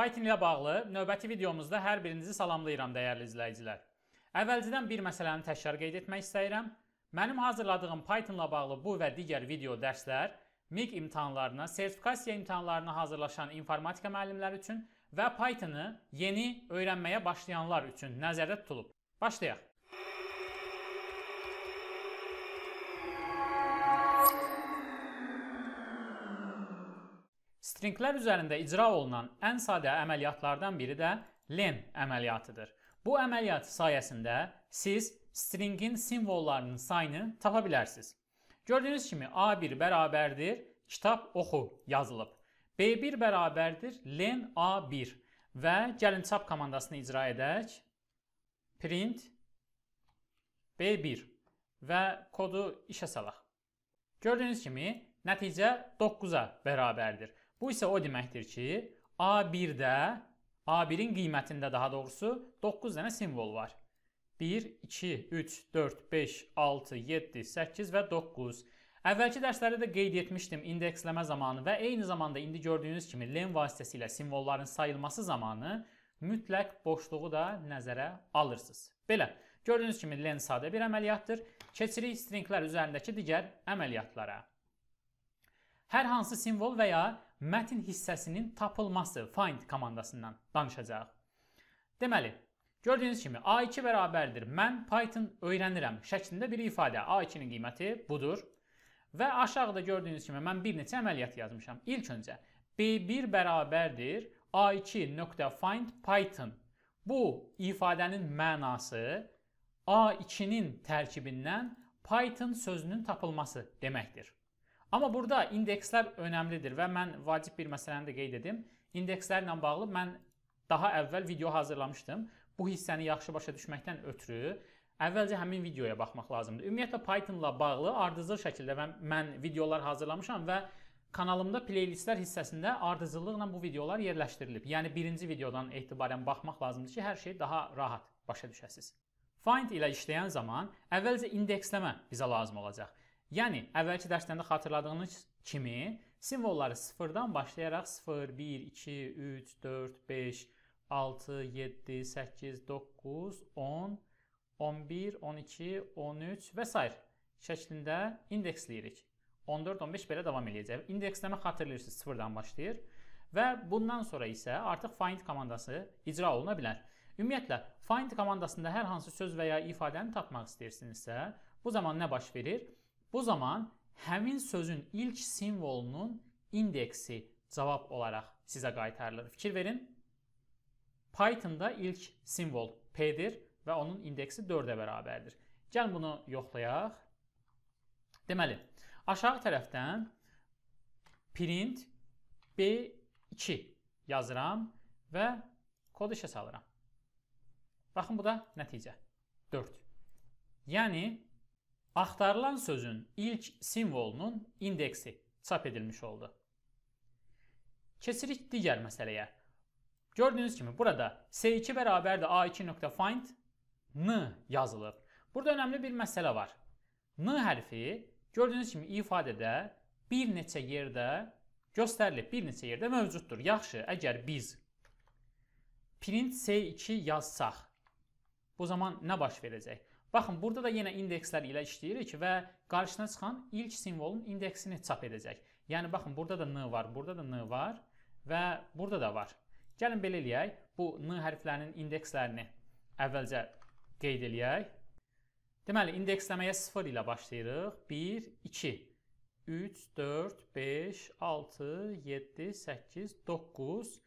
Python ilə bağlı növbəti videomuzda hər birinizi salamlayıram dəyərli izləyicilər. Əvvəlcədən bir məsələni təkrar qeyd etmək istəyirəm. Mənim hazırladığım Python ilə bağlı bu və digər video dərslər MIQ imtahanlarına, sertifikasiya imtahanlarına hazırlaşan informatika müəllimləri üçün və Python-ı yeni öyrənməyə başlayanlar üçün nəzərdə tutulub. Başlayaq. Stringlər üzərində icra olunan ən sadə əməliyyatlardan biri də len əməliyyatıdır. Bu əməliyyat sayəsində siz stringin simvollarının sayını tapa bilərsiniz. Gördüyünüz kimi A1 bərabərdir kitab oxu yazılıb. B1 bərabərdir len A1 və gəlin çap komandasını icra edək. Print B1 və kodu işə salaq. Gördüyünüz kimi nəticə 9-a bərabərdir. Bu isə o deməkdir ki, A1-də, A1-in qiymətində daha doğrusu 9 dənə simvol var. 1, 2, 3, 4, 5, 6, 7, 8 və 9. Əvvəlki dərslərdə də qeyd etmişdim indeksləmə zamanı və eyni zamanda indi gördüyünüz kimi len vasitəsilə simvolların sayılması zamanı mütləq boşluğu da nəzərə alırsınız. Belə, gördüyünüz kimi len sadə bir əməliyyatdır. Keçirik stringlər üzərindəki digər əməliyyatlara. Hər hansı simvol və ya mətn hissəsinin tapılması find komandasından danışacağıq. Deməli, gördüyünüz kimi A2 bərabərdir. Mən Python öyrənirəm şəklində bir ifadə. A2-nin qiyməti budur. Və aşağıda gördüyünüz kimi mən bir neçə əməliyyat yazmışam. İlk öncə B1 bərabərdir A2.find Python. Bu ifadənin mənası A2-nin tərkibindən Python sözünün tapılması deməkdir. Amma burada indekslər önəmlidir və mən vacib bir məsələni də qeyd edim. İndekslərlə bağlı mən daha əvvəl video hazırlamışdım. Bu hissəni yaxşı başa düşməkdən ötürü əvvəlcə həmin videoya baxmaq lazımdır. Ümumiyyətlə Python-la bağlı ardıcıl şəkildə mən videolar hazırlamışam və kanalımda playlistlər hissəsində ardıcıllıqla bu videolar yerləşdirilib. Yəni birinci videodan etibarən baxmaq lazımdır ki, hər şey daha rahat başa düşəsiz. Find ilə işləyən zaman əvvəlcə indeksləmə bizə lazım olacaq. Yəni, əvvəlki dərslərdə xatırladığınız kimi simvolları 0-dan başlayaraq 0, 1, 2, 3, 4, 5, 6, 7, 8, 9, 10, 11, 12, 13 və s. şəklində indeksləyirik. 14, 15 belə davam eləyəcək. İndeksləmə xatırlayırsınız 0-dan başlayır və bundan sonra isə artıq find komandası icra oluna bilər. Ümumiyyətlə, find komandasında hər hansı söz və ya ifadəni tapmaq istəyirsinizsə, bu zaman nə baş verir? Bu zaman həmin sözün ilk simvolunun indeksi cavab olaraq sizə qaytarılır. Fikir verin. Pythonda ilk simvol p-dir və onun indeksi 4-ə bərabərdir. Gəl bunu yoxlayaq. Deməli, aşağı tərəfdən print b2 yazıram və kod işə salıram. Baxın bu da nəticə 4. Yəni Axtarılan sözün ilk simvolunun indeksi çap edilmiş oldu. Keçirik digər məsələyə. Gördüyünüz kimi burada S2 bərabərdir A2.find N yazılıb. Burada önəmli bir məsələ var. N hərfi gördüyünüz kimi ifadədə bir neçə yerdə göstərilib, bir neçə yerdə mövcuddur. Yaxşı, əgər biz print S2 yazsaq, bu zaman nə baş verəcək? Baxın, burada da yenə indekslər ilə işləyirik və qarşına çıxan ilk simvolun indeksini çap edəcək. Yəni baxın, burada da n var, burada da n var və burada da var. Gəlin belə eləyək. Bu n hərflərinin indekslərini əvvəlcə qeyd eləyək. Deməli, indeksləməyə 0 ilə başlayırıq. 1, 2, 3, 4, 5, 6, 7, 8, 9,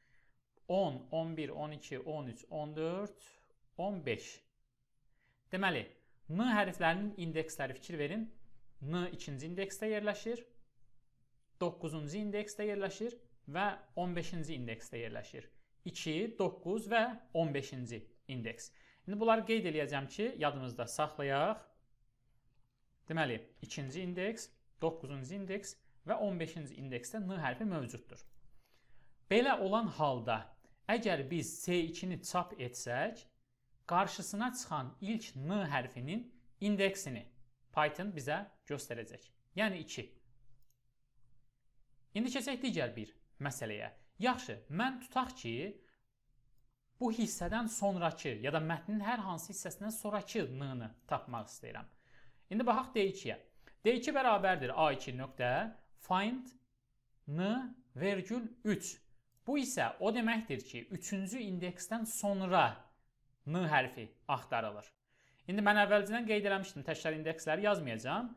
10, 11, 12, 13, 14, 15. Deməli, n hərflərinin indeksləri fikir verin. n ikinci indeksdə yerləşir, 9-cu indeksdə yerləşir və 15-ci indeksdə yerləşir. 2, 9 və 15-ci indeks. İndi bunları qeyd eləyəcəm ki, yadımızda saxlayaq. Deməli, ikinci indeks, 9-cu indeks və 15-ci indeksdə n hərfi mövcuddur. Belə olan halda, əgər biz C2-ni çap etsək, qarşısına çıxan ilk n hərfinin indeksini Python bizə göstərəcək. Yəni 2. İndi keçək digər bir məsələyə. Yaxşı, mən tutaq ki, bu hissədən sonrakı ya da mətnin hər hansı hissəsindən sonrakı n-nı tapmaq istəyirəm. İndi baxaq D2-yə. D2 bərabərdir A2 nöqtə find n vergül 3. Bu isə o deməkdir ki, 3-cü indeksdən sonra N hərfi axtarılır. İndi mən əvvəlcədən qeyd eləmişdim, təkrar indeksləri yazmayacağam.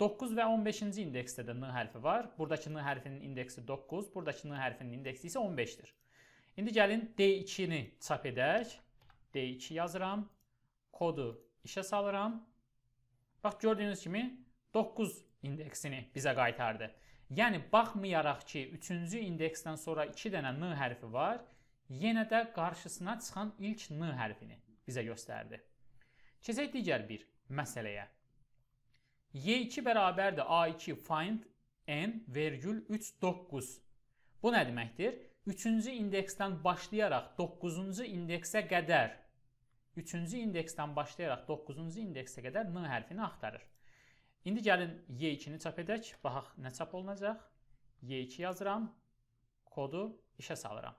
9 və 15-ci indeksdə də n hərfi var. Buradakı n hərfinin indeksi 9, buradakı n hərfinin indeksi isə 15-dir. İndi gəlin D2-ni çap edək. D2 yazıram. Kodu işə salıram. Bax gördüyünüz kimi 9 indeksini bizə qaytardı. Yəni baxmayaraq ki, 3-cü indeksdən sonra 2 dənə n hərfi var, yenə də qarşısına çıxan ilk n hərfini bizə göstərdi. Keçək digər bir məsələyə. Y2 bərabərdir A2 find n vergül 3 9. Bu nə deməkdir? 3-cü indeksdən başlayaraq 9-cu indeksə qədər 3-cü indeksdən başlayaraq 9-cu indeksə qədər n hərfini axtarır. İndi gəlin Y2-ni çap edək. Baxaq nə çap olunacaq. Y2 yazıram. Kodu işə salıram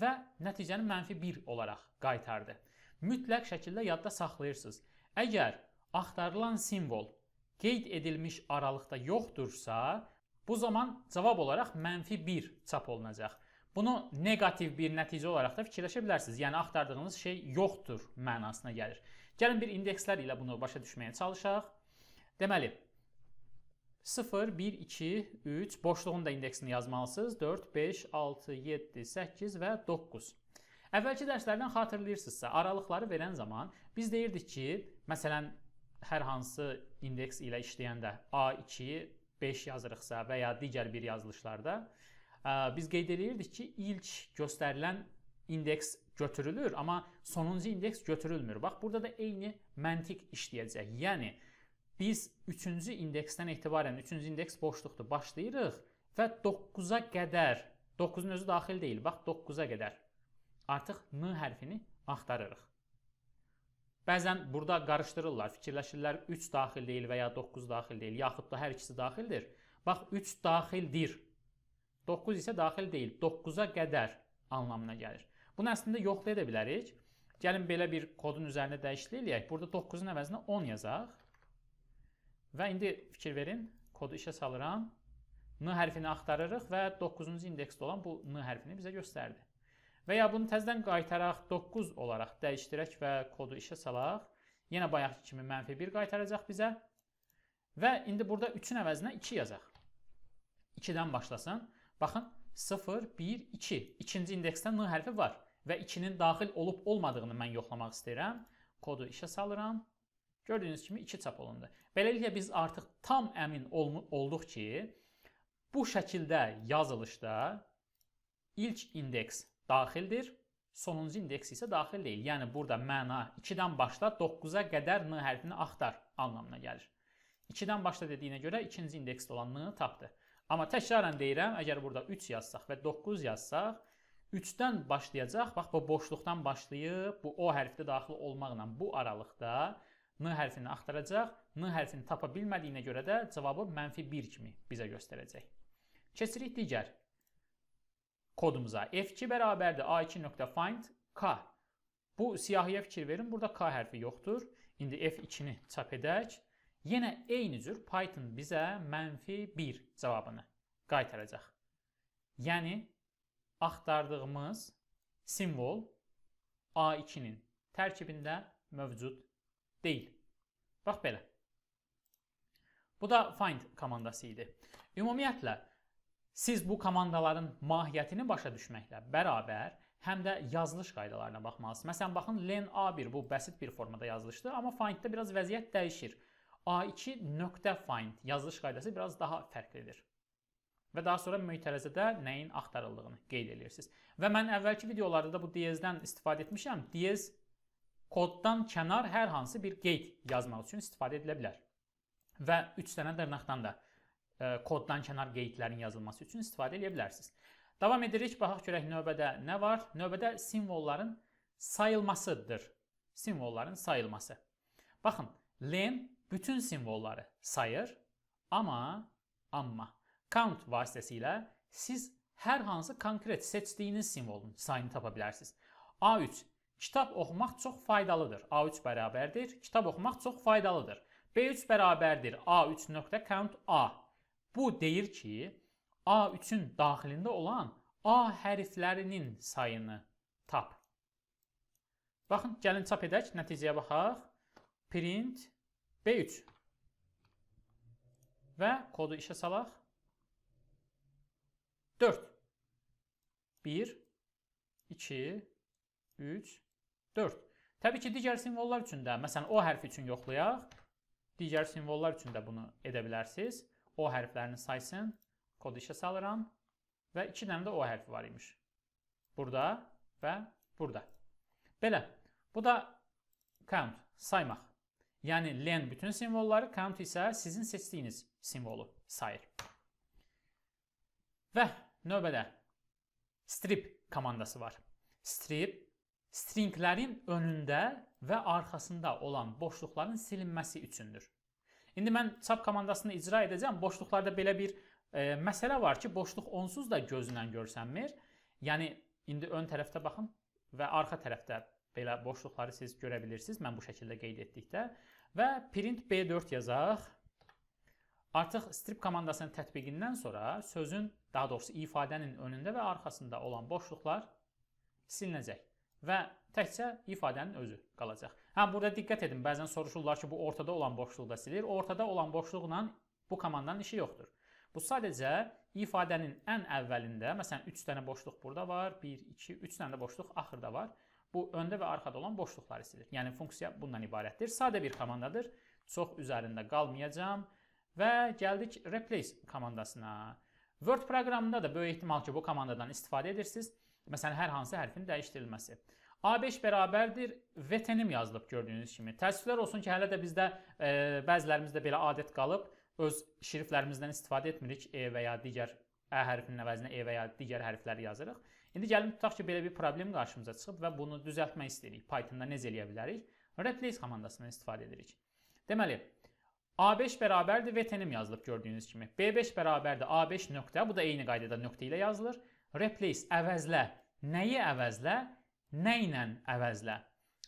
və nəticəni mənfi 1 olaraq qaytardı. Mütləq şəkildə yadda saxlayırsınız. Əgər axtarılan simvol qeyd edilmiş aralıqda yoxdursa, bu zaman cavab olaraq mənfi 1 çap olunacaq. Bunu neqativ bir nəticə olaraq da fikirləşə bilərsiniz. Yəni axtardığınız şey yoxdur mənasına gəlir. Gəlin bir indekslər ilə bunu başa düşməyə çalışaq. Deməli, 0, 1, 2, 3, boşluğun da indeksini yazmalısınız. 4, 5, 6, 7, 8 və 9. Əvvəlki dərslərdən xatırlayırsınızsa, aralıqları verən zaman biz deyirdik ki, məsələn, hər hansı indeks ilə işləyəndə A2, 5 yazırıqsa və ya digər bir yazılışlarda biz qeyd edirdik ki, ilk göstərilən indeks götürülür, amma sonuncu indeks götürülmür. Bax, burada da eyni məntiq işləyəcək. Yəni, Biz 3-cü indeksdən etibarən 3-cü indeks boşluqdur. Başlayırıq və 9-a qədər, 9-un özü daxil deyil, bax 9-a qədər artıq M hərfini axtarırıq. Bəzən burada qarışdırırlar, fikirləşirlər 3 daxil deyil və ya 9 daxil deyil, yaxud da hər ikisi daxildir. Bax 3 daxildir. 9 isə daxil deyil, 9-a qədər anlamına gəlir. Bunu əslində yoxlaya da bilərik. Gəlin belə bir kodun üzərində dəyişiklik eləyək. Burada 9-un əvəzinə 10 yazaq. Və indi fikir verin, kodu işə salıram. N hərfini axtarırıq və 9-cu indeksdə olan bu N hərfini bizə göstərdi. Və ya bunu təzədən qaytaraq 9 olaraq dəyişdirək və kodu işə salaq. Yenə bayaqki kimi mənfi 1 qaytaracaq bizə. Və indi burada 3-ün əvəzinə 2 yazaq. 2-dən başlasın. Baxın, 0, 1, 2. İkinci indeksdə N hərfi var və 2-nin daxil olub-olmadığını mən yoxlamaq istəyirəm. Kodu işə salıram. Gördüyünüz kimi 2 çap olundu. Beləliklə biz artıq tam əmin olduq ki, bu şəkildə yazılışda ilk indeks daxildir, sonuncu indeks isə daxil deyil. Yəni burada məna 2-dən başla 9-a qədər n hərfini axtar anlamına gəlir. 2-dən başla dediyinə görə ikinci indeksdə olan n tapdı. Amma təkrarən deyirəm, əgər burada 3 yazsaq və 9 yazsaq, 3-dən başlayacaq. Bax bu boşluqdan başlayıb bu o hərfdə daxil olmaqla bu aralıqda N hərfini axtaracaq, N hərfini tapa bilmədiyinə görə də cavabı mənfi 1 kimi bizə göstərəcək. Keçirik digər kodumuza. F2 bərabərdir A2.find K. Bu siyahıya fikir verin, burada K hərfi yoxdur. İndi F2-ni çap edək. Yenə eyni cür Python bizə mənfi 1 cavabını qaytaracaq. Yəni, axtardığımız simvol A2-nin tərkibində mövcud deyil. Bax belə. Bu da find komandası idi. Ümumiyyətlə siz bu komandaların mahiyyətini başa düşməklə bərabər həm də yazılış qaydalarına baxmalısınız. Məsələn, baxın len A1 bu bəsit bir formada yazılışdır, amma find-də biraz vəziyyət dəyişir. A2.find yazılış qaydası biraz daha fərqlidir. Və daha sonra mötərizədə nəyin axtarıldığını qeyd edirsiniz. Və mən əvvəlki videolarda da bu diezdən istifadə etmişəm. Diez koddan kənar hər hansı bir qeyd yazmaq üçün istifadə edilə bilər. Və 3 dənə dırnaqdan da ə, e, koddan kənar qeydlərin yazılması üçün istifadə edə bilərsiniz. Davam edirik, baxaq görək növbədə nə var? Növbədə simvolların sayılmasıdır. Simvolların sayılması. Baxın, len bütün simvolları sayır, amma amma count vasitəsilə siz hər hansı konkret seçdiyiniz simvolun sayını tapa bilərsiniz. A3 Kitab oxumaq çox faydalıdır. A3 bərabərdir. Kitab oxumaq çox faydalıdır. B3 bərabərdir. A3 nöqtə count A. Bu deyir ki, A3-ün daxilində olan A hərflərinin sayını tap. Baxın, gəlin çap edək, nəticəyə baxaq. Print B3 və kodu işə salaq. 4 1 2 3 4. Təbii ki, digər simvollar üçün də, məsələn, o hərfi üçün yoxlayaq. Digər simvollar üçün də bunu edə bilərsiniz. O hərflərinin sayısını kod işə salıram və 2 dənə də o hərfi var imiş. Burada və burada. Belə. Bu da count, saymaq. Yəni len bütün simvolları, count isə sizin seçdiyiniz simvolu sayır. Və növbədə strip komandası var. Strip stringlərin önündə və arxasında olan boşluqların silinməsi üçündür. İndi mən çap komandasını icra edəcəm. Boşluqlarda belə bir e, məsələ var ki, boşluq onsuz da gözlə görsənmir. Yəni indi ön tərəfdə baxın və arxa tərəfdə belə boşluqları siz görə bilirsiniz. Mən bu şəkildə qeyd etdikdə və print B4 yazaq. Artıq strip komandasının tətbiqindən sonra sözün, daha doğrusu ifadənin önündə və arxasında olan boşluqlar silinəcək və təkcə ifadənin özü qalacaq. Hə, burada diqqət edin, bəzən soruşurlar ki, bu ortada olan boşluqda silir. Ortada olan boşluqla bu komandanın işi yoxdur. Bu sadəcə ifadənin ən əvvəlində, məsələn, 3 dənə boşluq burada var, 1, 2, 3 dənə də boşluq axırda var. Bu öndə və arxada olan boşluqları silir. Yəni funksiya bundan ibarətdir. Sadə bir komandadır. Çox üzərində qalmayacağam və gəldik replace komandasına. Word proqramında da böyük ehtimal ki, bu komandadan istifadə edirsiniz. Məsələn, hər hansı hərfin dəyişdirilməsi. A5 bərabərdir və tenim yazılıb gördüyünüz kimi. Təəssüflər olsun ki, hələ də bizdə e, bəzilərimizdə belə adət qalıb. Öz şriftlərimizdən istifadə etmirik E və ya digər Ə hərfinin əvəzinə E və ya digər hərfləri yazırıq. İndi gəlin tutaq ki, belə bir problem qarşımıza çıxıb və bunu düzəltmək istəyirik. Python-da necə eləyə bilərik? Replace komandasından istifadə edirik. Deməli, A5 bərabərdir və tenim yazılıb gördüyünüz kimi. B5 bərabərdir A5 nöqtə. Bu da eyni qaydada nöqtə ilə yazılır. Replace əvəzlə. Nəyi əvəzlə? Nə ilə əvəzlə?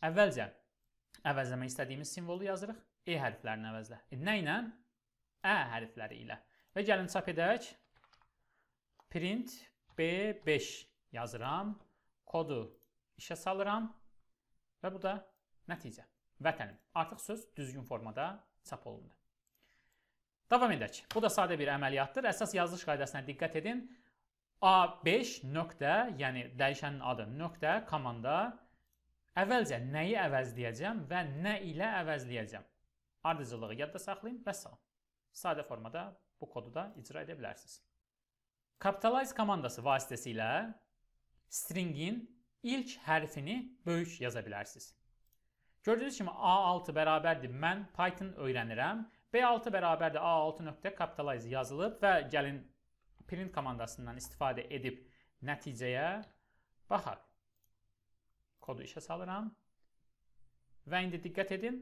Əvvəlcə əvəzləmək istədiyimiz simvolu yazırıq. E hərflərini əvəzlə. E, nə ilə? Ə hərfləri ilə. Və gəlin çap edək. Print B5 yazıram. Kodu işə salıram. Və bu da nəticə. Vətənim. Artıq söz düzgün formada çap olundu. Davam edək. Bu da sadə bir əməliyyatdır. Əsas yazılış qaydasına diqqət edin. A5 nöqtə, yəni dəyişənin adı nöqtə, komanda əvvəlcə nəyi əvəzləyəcəm və nə ilə əvəzləyəcəm. Ardıcılığı yadda saxlayın və salam. Sadə formada bu kodu da icra edə bilərsiniz. Capitalize komandası vasitəsilə stringin ilk hərfini böyük yaza bilərsiniz. Gördüyünüz kimi A6 bərabərdir mən Python öyrənirəm. B6 bərabərdir A6 nöqtə capitalize yazılıb və gəlin print komandasından istifadə edib nəticəyə baxaq. Kodu işə salıram. Və indi diqqət edin,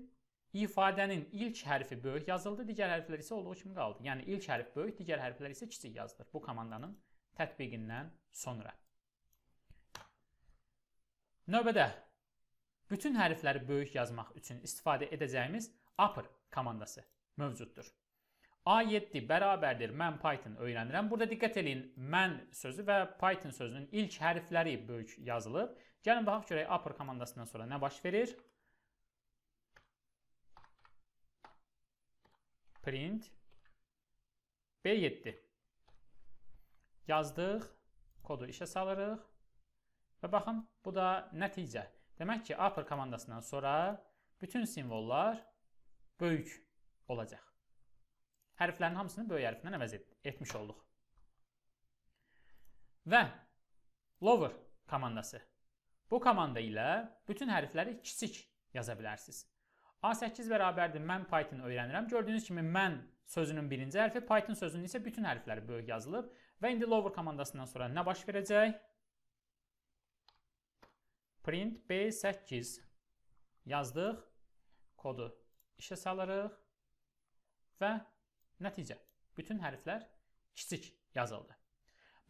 ifadənin ilk hərfi böyük yazıldı, digər hərflər isə olduğu kimi qaldı. Yəni ilk hərf böyük, digər hərflər isə kiçik yazılır bu komandanın tətbiqindən sonra. Növbədə bütün hərfləri böyük yazmaq üçün istifadə edəcəyimiz upper komandası mövcuddur. A7 bərabərdir mən Python öyrənirəm. Burada diqqət eləyin, mən sözü və Python sözünün ilk hərfləri böyük yazılıb. Gəlin baxaq görək upper komandasından sonra nə baş verir? Print B7 Yazdıq, kodu işə salırıq və baxın, bu da nəticə. Demək ki, upper komandasından sonra bütün simvollar böyük olacaq hərflərin hamısını böyük hərfdən əvəz et etmiş olduq. Və lower komandası. Bu komanda ilə bütün hərfləri kiçik yaza bilərsiniz. A8 bərabərdir mən Python öyrənirəm. Gördüyünüz kimi mən sözünün birinci hərfi, Python sözünün isə bütün hərfləri böyük yazılıb. Və indi lower komandasından sonra nə baş verəcək? Print B8 yazdıq, kodu işə salırıq və Nəticə, bütün hərflər kiçik yazıldı.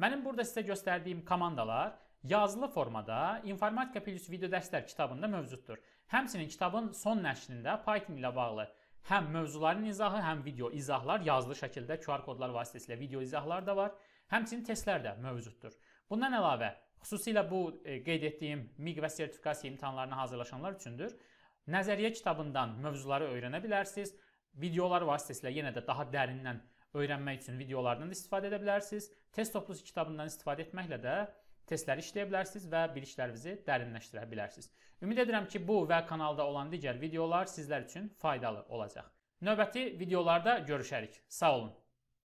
Mənim burada sizə göstərdiyim komandalar yazılı formada Informatika Plus video dərslər kitabında mövcuddur. Həmçinin kitabın son nəşrində Python ilə bağlı həm mövzuların izahı, həm video izahlar yazılı şəkildə QR kodlar vasitəsilə video izahlar da var. Həmçinin testlər də mövcuddur. Bundan əlavə, xüsusilə bu e, qeyd etdiyim MIQ və sertifikasiya imtahanlarına hazırlaşanlar üçündür. Nəzəriyyə kitabından mövzuları öyrənə bilərsiniz videolar vasitəsilə yenə də daha dərindən öyrənmək üçün videolardan da istifadə edə bilərsiniz. Test toplusu kitabından istifadə etməklə də testləri işləyə bilərsiniz və biliklərinizi dərinləşdirə bilərsiniz. Ümid edirəm ki, bu və kanalda olan digər videolar sizlər üçün faydalı olacaq. Növbəti videolarda görüşərik. Sağ olun.